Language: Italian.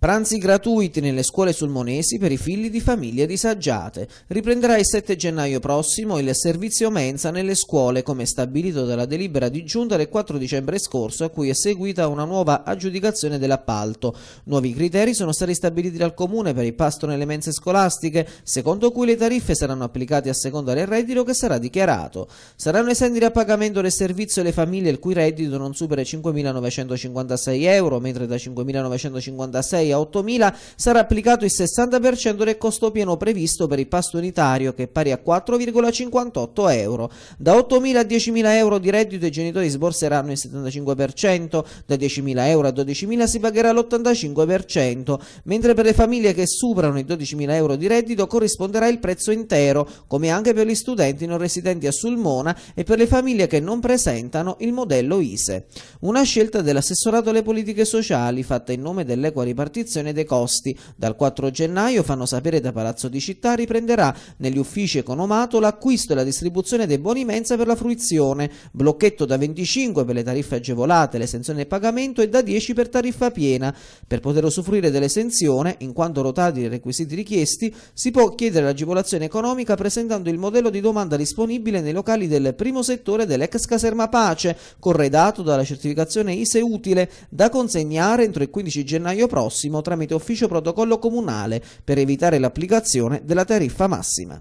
Pranzi gratuiti nelle scuole sulmonesi per i figli di famiglie disagiate. Riprenderà il 7 gennaio prossimo il servizio mensa nelle scuole come stabilito dalla delibera di giunta del 4 dicembre scorso a cui è seguita una nuova aggiudicazione dell'appalto. Nuovi criteri sono stati stabiliti dal comune per il pasto nelle mense scolastiche, secondo cui le tariffe saranno applicate a seconda del reddito che sarà dichiarato. Saranno esenti da pagamento del servizio le famiglie il cui reddito non supera 5.956 euro, mentre da 5.956 a 8.000 sarà applicato il 60% del costo pieno previsto per il pasto unitario che è pari a 4,58 euro. Da 8.000 a 10.000 euro di reddito i genitori sborseranno il 75%, da 10.000 euro a 12.000 si pagherà l'85%, mentre per le famiglie che superano i 12.000 euro di reddito corrisponderà il prezzo intero, come anche per gli studenti non residenti a Sulmona e per le famiglie che non presentano il modello ISE. Una scelta dell'assessorato alle politiche sociali fatta in nome dell'equa ripartizione ripartizione dei costi. Dal 4 gennaio, fanno sapere da Palazzo di Città, riprenderà negli uffici Economato l'acquisto e la distribuzione dei buoni mensa per la fruizione, blocchetto da 25 per le tariffe agevolate, l'esenzione del pagamento e da 10 per tariffa piena. Per poter usufruire dell'esenzione, in quanto rotati i requisiti richiesti, si può chiedere l'agevolazione economica presentando il modello di domanda disponibile nei locali del primo settore dell'ex caserma Pace, corredato dalla certificazione ISE utile, da consegnare entro il 15 gennaio prossimo massimo tramite ufficio protocollo comunale per evitare l'applicazione della tariffa massima.